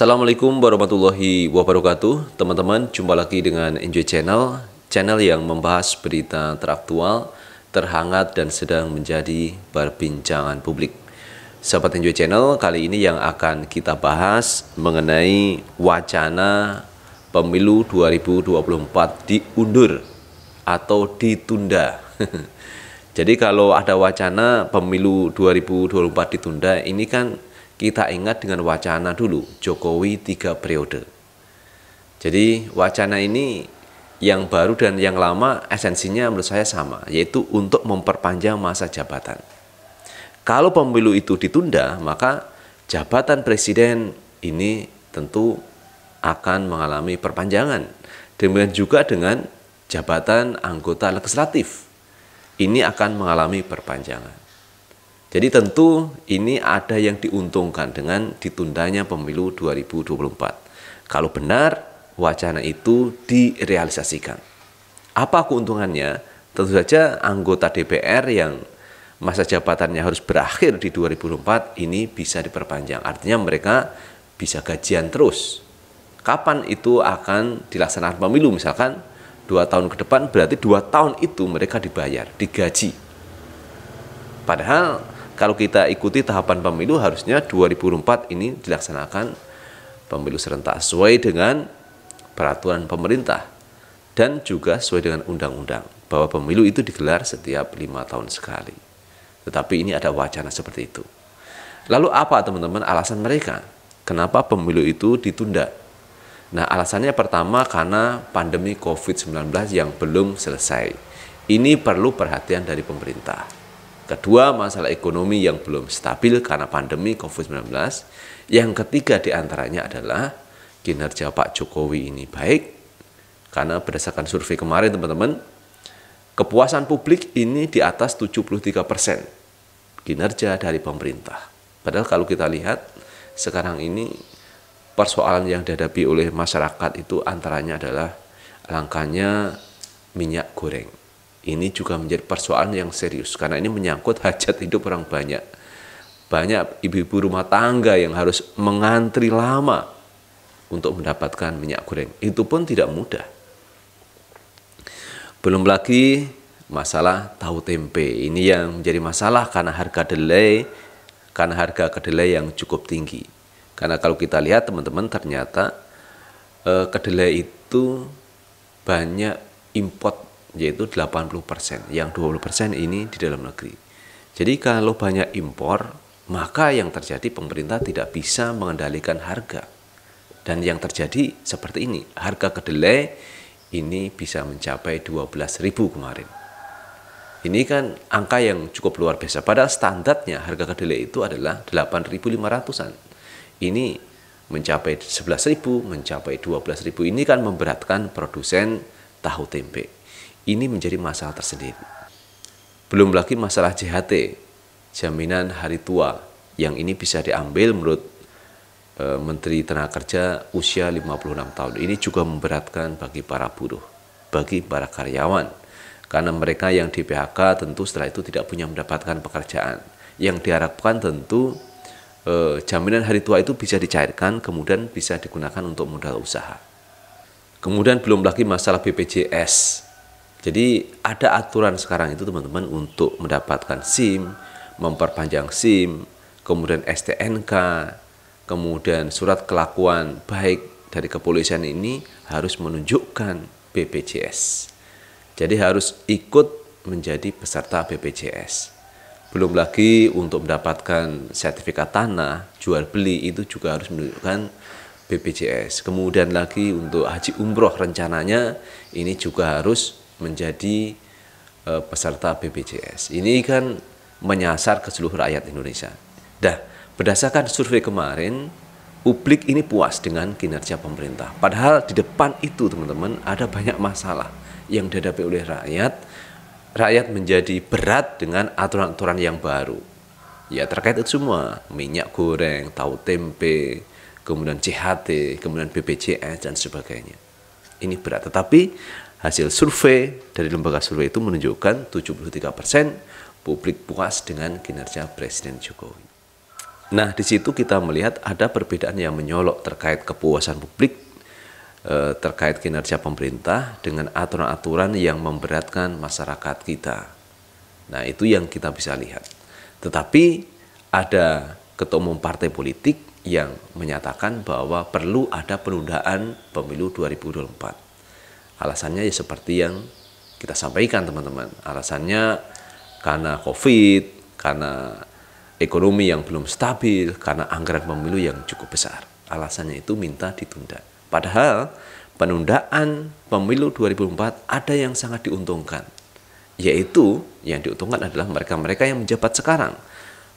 Assalamualaikum warahmatullahi wabarakatuh Teman-teman, jumpa lagi dengan Enjoy Channel Channel yang membahas berita teraktual, terhangat dan sedang menjadi perbincangan publik Sahabat Enjoy Channel, kali ini yang akan kita bahas mengenai wacana pemilu 2024 diundur atau ditunda Jadi kalau ada wacana pemilu 2024 ditunda, ini kan kita ingat dengan wacana dulu, Jokowi tiga periode. Jadi wacana ini yang baru dan yang lama esensinya menurut saya sama, yaitu untuk memperpanjang masa jabatan. Kalau pemilu itu ditunda, maka jabatan presiden ini tentu akan mengalami perpanjangan. Demikian juga dengan jabatan anggota legislatif. Ini akan mengalami perpanjangan. Jadi tentu ini ada yang diuntungkan dengan ditundanya pemilu 2024. Kalau benar wacana itu direalisasikan. Apa keuntungannya? Tentu saja anggota DPR yang masa jabatannya harus berakhir di 2024 ini bisa diperpanjang. Artinya mereka bisa gajian terus. Kapan itu akan dilaksanakan pemilu misalkan dua tahun ke depan berarti dua tahun itu mereka dibayar, digaji. Padahal kalau kita ikuti tahapan pemilu harusnya 2004 ini dilaksanakan pemilu serentak sesuai dengan peraturan pemerintah dan juga sesuai dengan undang-undang bahwa pemilu itu digelar setiap lima tahun sekali. Tetapi ini ada wacana seperti itu. Lalu apa teman-teman alasan mereka? Kenapa pemilu itu ditunda? Nah alasannya pertama karena pandemi COVID-19 yang belum selesai. Ini perlu perhatian dari pemerintah Kedua, masalah ekonomi yang belum stabil karena pandemi COVID-19. Yang ketiga diantaranya adalah kinerja Pak Jokowi ini baik, karena berdasarkan survei kemarin teman-teman, kepuasan publik ini di atas 73% persen kinerja dari pemerintah. Padahal kalau kita lihat, sekarang ini persoalan yang dihadapi oleh masyarakat itu antaranya adalah langkahnya minyak goreng ini juga menjadi persoalan yang serius karena ini menyangkut hajat hidup orang banyak. Banyak ibu-ibu rumah tangga yang harus mengantri lama untuk mendapatkan minyak goreng. Itu pun tidak mudah. Belum lagi masalah tahu tempe. Ini yang menjadi masalah karena harga kedelai karena harga kedelai yang cukup tinggi. Karena kalau kita lihat teman-teman ternyata eh, kedelai itu banyak import yaitu 80%. Yang 20% ini di dalam negeri. Jadi kalau banyak impor, maka yang terjadi pemerintah tidak bisa mengendalikan harga. Dan yang terjadi seperti ini, harga kedelai ini bisa mencapai 12.000 kemarin. Ini kan angka yang cukup luar biasa. Pada standarnya harga kedelai itu adalah 8.500-an. Ini mencapai 11.000, mencapai 12.000. Ini kan memberatkan produsen tahu tempe. Ini menjadi masalah tersendiri. Belum lagi masalah JHT, jaminan hari tua, yang ini bisa diambil menurut e, Menteri Tenaga Kerja usia 56 tahun. Ini juga memberatkan bagi para buruh, bagi para karyawan. Karena mereka yang di PHK tentu setelah itu tidak punya mendapatkan pekerjaan. Yang diharapkan tentu e, jaminan hari tua itu bisa dicairkan kemudian bisa digunakan untuk modal usaha. Kemudian belum lagi masalah BPJS jadi ada aturan sekarang itu teman-teman untuk mendapatkan SIM, memperpanjang SIM, kemudian STNK, kemudian surat kelakuan baik dari kepolisian ini harus menunjukkan BPJS. Jadi harus ikut menjadi peserta BPJS. Belum lagi untuk mendapatkan sertifikat tanah, jual beli itu juga harus menunjukkan BPJS. Kemudian lagi untuk haji umroh rencananya ini juga harus menjadi uh, peserta BPJS. Ini kan menyasar ke seluruh rakyat Indonesia. Dah, berdasarkan survei kemarin, publik ini puas dengan kinerja pemerintah. Padahal di depan itu teman-teman ada banyak masalah yang dihadapi oleh rakyat. Rakyat menjadi berat dengan aturan-aturan yang baru. Ya terkait itu semua, minyak goreng, tahu tempe, kemudian CHT, kemudian BPJS dan sebagainya. Ini berat, tetapi Hasil survei dari lembaga survei itu menunjukkan 73% persen publik puas dengan kinerja Presiden Jokowi. Nah, di situ kita melihat ada perbedaan yang menyolok terkait kepuasan publik eh, terkait kinerja pemerintah dengan aturan-aturan yang memberatkan masyarakat kita. Nah, itu yang kita bisa lihat. Tetapi ada ketua umum partai politik yang menyatakan bahwa perlu ada penundaan pemilu 2024. Alasannya ya seperti yang kita sampaikan teman-teman. Alasannya karena COVID, karena ekonomi yang belum stabil, karena anggaran pemilu yang cukup besar. Alasannya itu minta ditunda. Padahal penundaan pemilu 2004 ada yang sangat diuntungkan. Yaitu yang diuntungkan adalah mereka-mereka yang menjabat sekarang.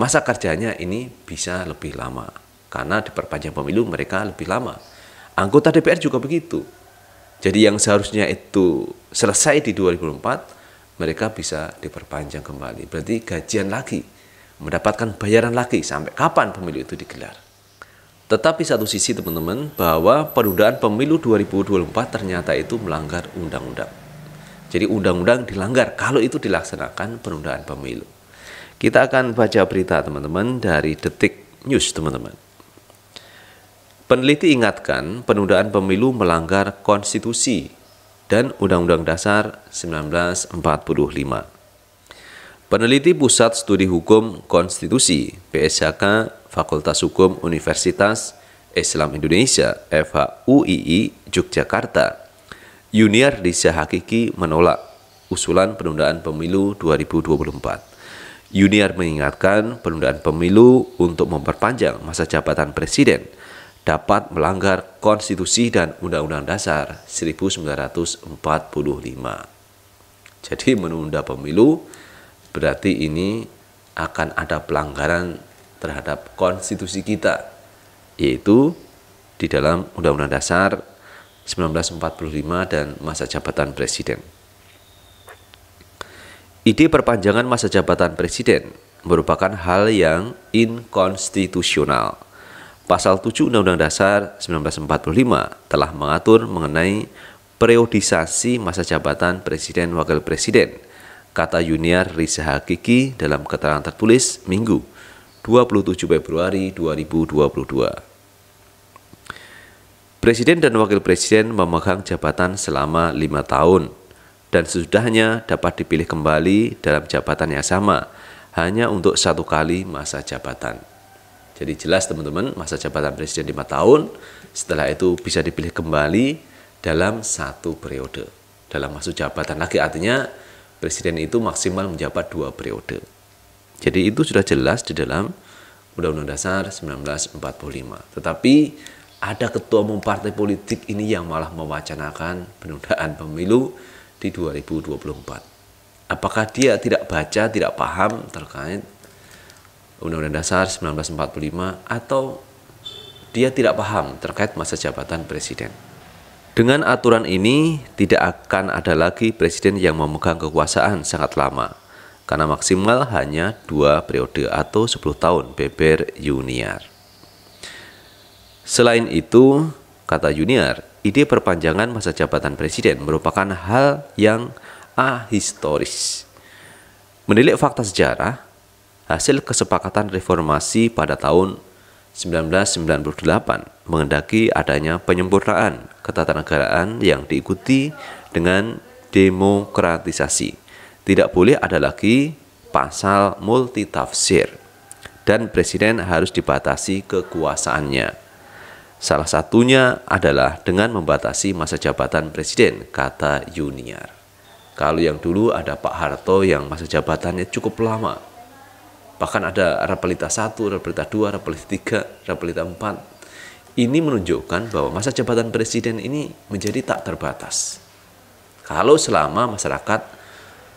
Masa kerjanya ini bisa lebih lama. Karena diperpanjang pemilu mereka lebih lama. Anggota DPR juga begitu jadi yang seharusnya itu selesai di 2004, mereka bisa diperpanjang kembali. Berarti gajian lagi, mendapatkan bayaran lagi sampai kapan pemilu itu digelar. Tetapi satu sisi teman-teman bahwa penundaan pemilu 2024 ternyata itu melanggar undang-undang. Jadi undang-undang dilanggar kalau itu dilaksanakan penundaan pemilu. Kita akan baca berita teman-teman dari Detik News teman-teman. Peneliti ingatkan penundaan pemilu melanggar konstitusi dan Undang-Undang Dasar 1945. Peneliti Pusat Studi Hukum Konstitusi PSHK Fakultas Hukum Universitas Islam Indonesia FHUII Yogyakarta Yuniar Disa Hakiki menolak usulan penundaan pemilu 2024. Yuniar mengingatkan penundaan pemilu untuk memperpanjang masa jabatan presiden – dapat melanggar konstitusi dan undang-undang dasar 1945. Jadi menunda pemilu berarti ini akan ada pelanggaran terhadap konstitusi kita yaitu di dalam undang-undang dasar 1945 dan masa jabatan presiden. Ide perpanjangan masa jabatan presiden merupakan hal yang inkonstitusional Pasal 7 Undang-Undang Dasar 1945 telah mengatur mengenai periodisasi masa jabatan presiden wakil presiden, kata Yuniar Riza Hakiki dalam keterangan tertulis Minggu 27 Februari 2022. Presiden dan Wakil Presiden memegang jabatan selama lima tahun dan sesudahnya dapat dipilih kembali dalam jabatan yang sama, hanya untuk satu kali masa jabatan. Jadi jelas teman-teman masa jabatan presiden lima tahun, setelah itu bisa dipilih kembali dalam satu periode. Dalam masuk jabatan lagi artinya presiden itu maksimal menjabat dua periode. Jadi itu sudah jelas di dalam Undang-Undang Dasar 1945. Tetapi ada ketua umum partai politik ini yang malah mewacanakan penundaan pemilu di 2024. Apakah dia tidak baca, tidak paham terkait Undang-Undang Dasar 1945 atau dia tidak paham terkait masa jabatan presiden. Dengan aturan ini, tidak akan ada lagi presiden yang memegang kekuasaan sangat lama, karena maksimal hanya dua periode atau 10 tahun, beber Junior. Selain itu, kata Junior, ide perpanjangan masa jabatan presiden merupakan hal yang ahistoris. Menilik fakta sejarah, hasil kesepakatan reformasi pada tahun 1998 mengendaki adanya penyempurnaan ketatanegaraan yang diikuti dengan demokratisasi. Tidak boleh ada lagi pasal multitafsir dan presiden harus dibatasi kekuasaannya. Salah satunya adalah dengan membatasi masa jabatan presiden, kata Yuniar. Kalau yang dulu ada Pak Harto yang masa jabatannya cukup lama, bahkan ada Rapelita satu, Rapelita dua, Rapelita tiga, Rapelita empat. Ini menunjukkan bahwa masa jabatan presiden ini menjadi tak terbatas. Kalau selama masyarakat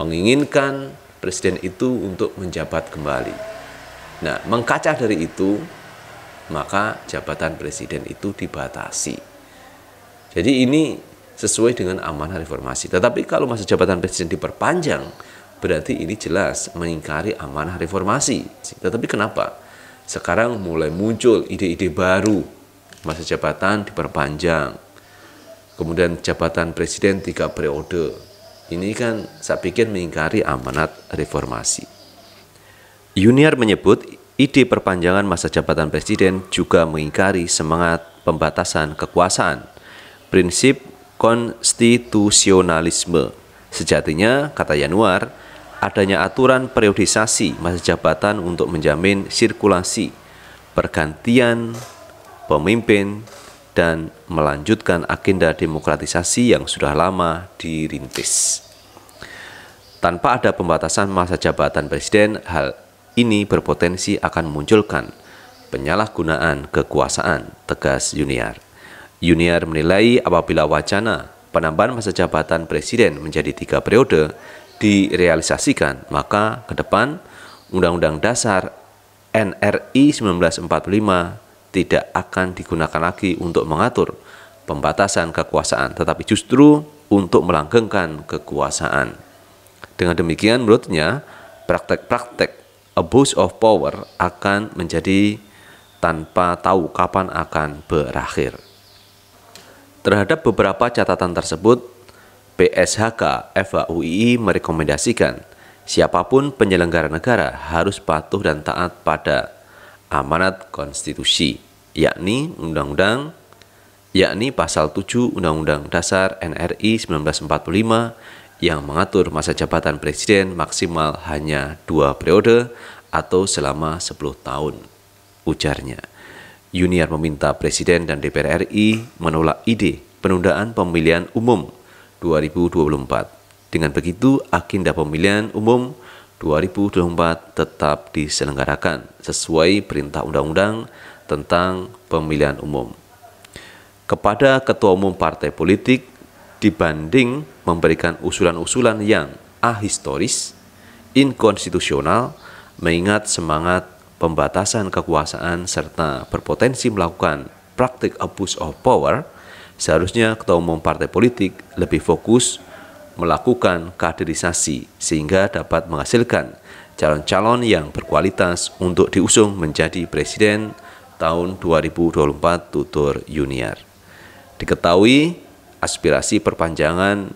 menginginkan presiden itu untuk menjabat kembali. Nah, mengkaca dari itu, maka jabatan presiden itu dibatasi. Jadi ini sesuai dengan amanah reformasi. Tetapi kalau masa jabatan presiden diperpanjang, berarti ini jelas mengingkari amanah reformasi. Tetapi kenapa? Sekarang mulai muncul ide-ide baru, masa jabatan diperpanjang, kemudian jabatan presiden tiga periode. Ini kan saya pikir mengingkari amanat reformasi. Junior menyebut ide perpanjangan masa jabatan presiden juga mengingkari semangat pembatasan kekuasaan, prinsip konstitusionalisme. Sejatinya, kata Yanuar, adanya aturan periodisasi masa jabatan untuk menjamin sirkulasi, pergantian pemimpin, dan melanjutkan agenda demokratisasi yang sudah lama dirintis. Tanpa ada pembatasan masa jabatan presiden, hal ini berpotensi akan munculkan penyalahgunaan kekuasaan, tegas Yuniar. Yuniar menilai apabila wacana penambahan masa jabatan presiden menjadi tiga periode direalisasikan, maka ke depan Undang-Undang Dasar NRI 1945 tidak akan digunakan lagi untuk mengatur pembatasan kekuasaan, tetapi justru untuk melanggengkan kekuasaan. Dengan demikian menurutnya praktek-praktek abuse of power akan menjadi tanpa tahu kapan akan berakhir. Terhadap beberapa catatan tersebut, PSHK FAUII merekomendasikan siapapun penyelenggara negara harus patuh dan taat pada amanat konstitusi, yakni Undang-Undang, yakni Pasal 7 Undang-Undang Dasar NRI 1945 yang mengatur masa jabatan presiden maksimal hanya dua periode atau selama 10 tahun, ujarnya. Yuniar meminta Presiden dan DPR RI menolak ide penundaan pemilihan umum 2024. Dengan begitu, agenda pemilihan umum 2024 tetap diselenggarakan sesuai perintah undang-undang tentang pemilihan umum. Kepada ketua umum partai politik dibanding memberikan usulan-usulan yang ahistoris, inkonstitusional, mengingat semangat pembatasan kekuasaan serta berpotensi melakukan praktik abuse of power – Seharusnya ketua umum partai politik lebih fokus melakukan kaderisasi sehingga dapat menghasilkan calon-calon yang berkualitas untuk diusung menjadi presiden tahun 2024 tutur Yuniar. Diketahui aspirasi perpanjangan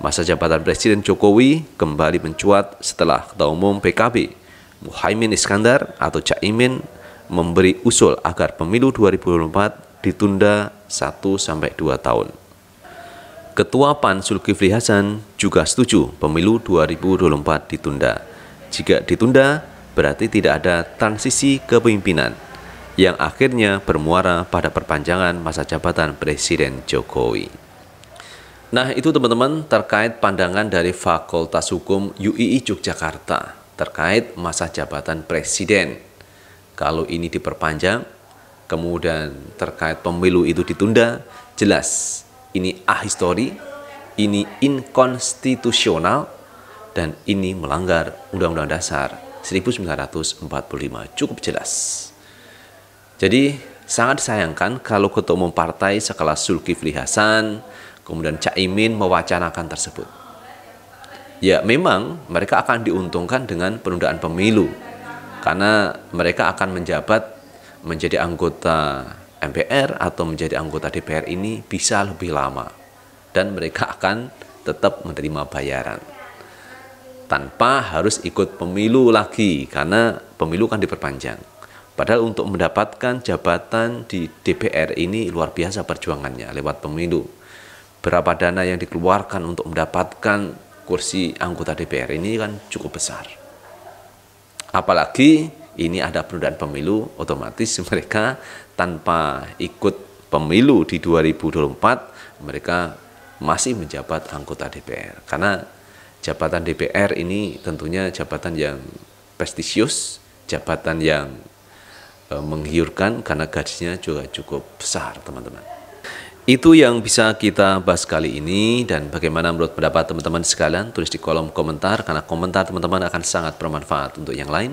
masa jabatan Presiden Jokowi kembali mencuat setelah Ketua Umum PKB muhaymin Iskandar atau Caimin memberi usul agar pemilu 2024 ditunda 1 sampai 2 tahun. Ketua PAN Sulkifli Hasan juga setuju pemilu 2024 ditunda. Jika ditunda, berarti tidak ada transisi kepemimpinan yang akhirnya bermuara pada perpanjangan masa jabatan Presiden Jokowi. Nah, itu teman-teman terkait pandangan dari Fakultas Hukum UII Yogyakarta terkait masa jabatan presiden. Kalau ini diperpanjang, kemudian terkait pemilu itu ditunda, jelas ini ahistori, ini inkonstitusional, dan ini melanggar Undang-Undang Dasar 1945. Cukup jelas. Jadi sangat disayangkan kalau Ketua Umum Partai sekelas Zulkifli Hasan, kemudian Caimin mewacanakan tersebut. Ya memang mereka akan diuntungkan dengan penundaan pemilu, karena mereka akan menjabat menjadi anggota MPR atau menjadi anggota DPR ini bisa lebih lama dan mereka akan tetap menerima bayaran tanpa harus ikut pemilu lagi karena pemilu kan diperpanjang. Padahal untuk mendapatkan jabatan di DPR ini luar biasa perjuangannya lewat pemilu. Berapa dana yang dikeluarkan untuk mendapatkan kursi anggota DPR ini kan cukup besar. Apalagi ini ada penundaan pemilu, otomatis mereka tanpa ikut pemilu di 2024, mereka masih menjabat anggota DPR. Karena jabatan DPR ini tentunya jabatan yang prestisius, jabatan yang e, menggiurkan karena gajinya juga cukup besar, teman-teman. Itu yang bisa kita bahas kali ini dan bagaimana menurut pendapat teman-teman sekalian tulis di kolom komentar karena komentar teman-teman akan sangat bermanfaat untuk yang lain.